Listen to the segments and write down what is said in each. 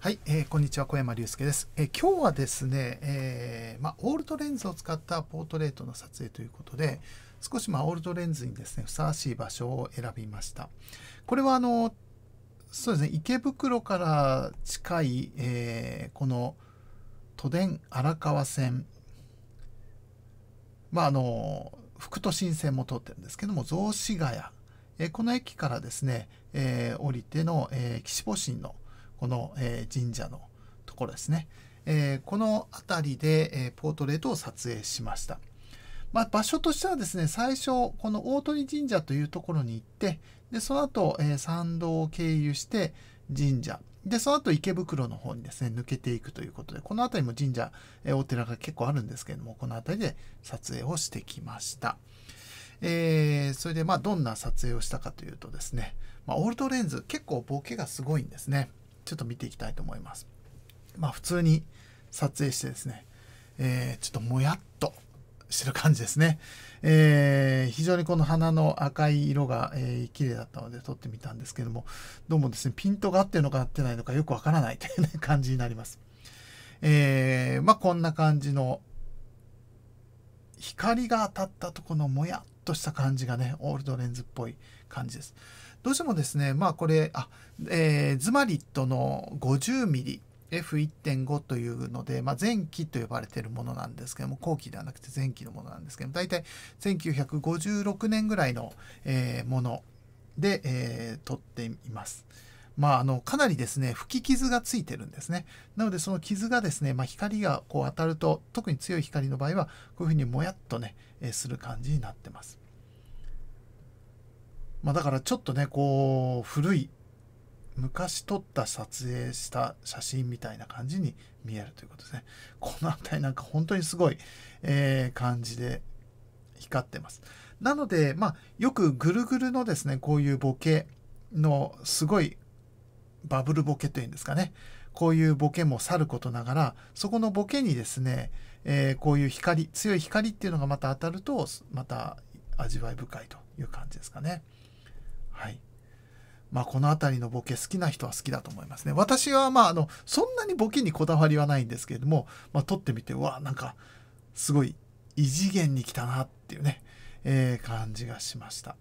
はい、えー、こんにちは小山隆介です、えー、今日はですね、えー、まあ、オールドレンズを使ったポートレートの撮影ということで少しまあ、オールドレンズにですねふさわしい場所を選びましたこれはあのそうですね池袋から近い、えこの都電荒川線まああの副都心線も通ってるんですけども雑司ヶ谷、えこの駅からですね、え降りての、え岸保新の「この、え神社のところですね。えこの辺りで、えポートレートを撮影しました。まあ、場所としてはですね、最初、この大鳥神社というところに行って、で、その後、え参道を経由して神社、で、その後池袋の方にですね、抜けていくということで、この辺りも神社、えお寺が結構あるんですけれども、この辺りで撮影をしてきました。えー、それでまあどんな撮影をしたかというとですね、まあ、オールドレンズ結構ボケがすごいんですね。ちょっと見ていきたいと思います。まあ普通に撮影してですね、えー、ちょっともやっとしてる感じですね。えー、非常にこの花の赤い色が、えー、綺麗だったので撮ってみたんですけども、どうもですね、ピントが合ってるのか合ってないのかよくわからないという、ね、感じになります。えー、まあこんな感じの光が当たったとこのもやっとした感じがね、オールドレンズっぽい感じです。どうしてもですね、まあこれ、あ、えー、ズマリットの 50mm F1.5 というので、まあ、前期と呼ばれているものなんですけども、後期ではなくて前期のものなんですけども、大体1956年ぐらいの、えー、もので、えー、撮っています。まあ、あのかなりですね吹き傷がついてるんですねなのでその傷がですね、まあ、光がこう当たると特に強い光の場合はこういうふうにもやっとね、えする感じになってますまあ、だからちょっとねこう古い昔撮った撮影した写真みたいな感じに見えるということですね。この辺りなんか本当にすごい、えー、感じで光ってます。なので、まあ、よくぐるぐるのですね、こういうボケのすごいバブルボケというんですかね。こういうボケもさることながら、そこのボケにですね、えー、こういう光、強い光っていうのがまた当たると、また味わい深いという感じですかね。はい。まあ、この辺りのボケ好きな人は好きだと思いますね。私は、まあ、あの、そんなにボケにこだわりはないんですけれども、まあ、撮ってみて、うわ、なんか、すごい異次元に来たなっていうね、えー、感じがしました。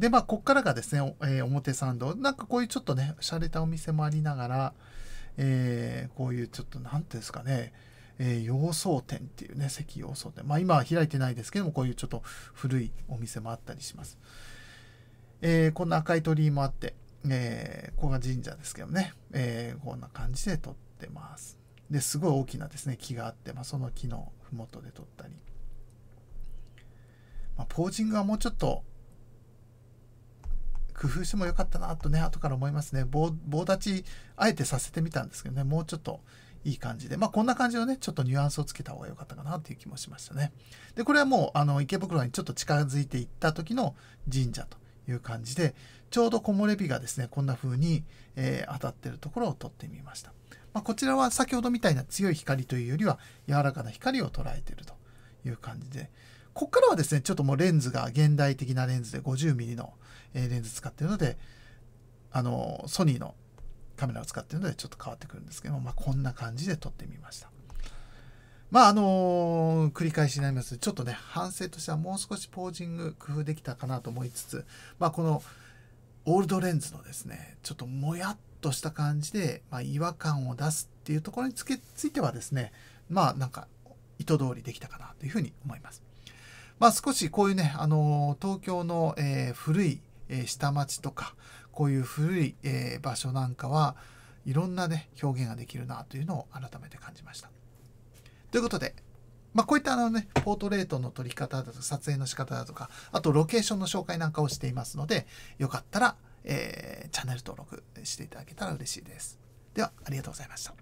で、まあ、こっからがですね、えー、表参道。なんかこういうちょっとね、洒落たお店もありながら、えー、こういうちょっと、何ていうんですかね、えー、洋装店っていうね、関洋装店。まあ今は開いてないですけども、こういうちょっと古いお店もあったりします。えー、こんな赤い鳥居もあって、えー、ここが神社ですけどね、えー、こんな感じで撮ってます。で、すごい大きなですね、木があって、まあ、その木の麓で撮ったり。まあ、ポージングはもうちょっと工夫してもよかったなとね、後から思いますね。棒立ち、あえてさせてみたんですけどね、もうちょっといい感じで、まあ、こんな感じのね、ちょっとニュアンスをつけた方が良かったかなという気もしましたね。で、これはもう、あの、池袋にちょっと近づいていった時の神社という感じで、ちょうど木漏れ日がですね、こんな風に、えー、当たってるところを撮ってみました。まあ、こちらは先ほどみたいな強い光というよりは、柔らかな光を捉えてるという感じで、ここからはですね、ちょっともうレンズが現代的なレンズで 50mm のレンズ使ってるので、あの、ソニーのカメラを使ってるのでちょっと変わってくるんですけども、まあ、こんな感じで撮ってみました。まああのー、繰り返しになりますちょっとね反省としてはもう少しポージング工夫できたかなと思いつつ、まあ、このオールドレンズのですねちょっともやっとした感じで、まあ、違和感を出すっていうところにつけついてはですねまあなんか意図通りできたかなというふうに思います。まあ、少しこういうね、あのー、東京の、えー、古い、え下町とか、こういう古い、えー、場所なんかはいろんなね表現ができるなというのを改めて感じました。ということで、まあ、こういったあの、ね、ポートレートの撮り方だとか撮影の仕方だとかあとロケーションの紹介なんかをしていますのでよかったら、えー、チャンネル登録していただけたら嬉しいです。ではありがとうございました。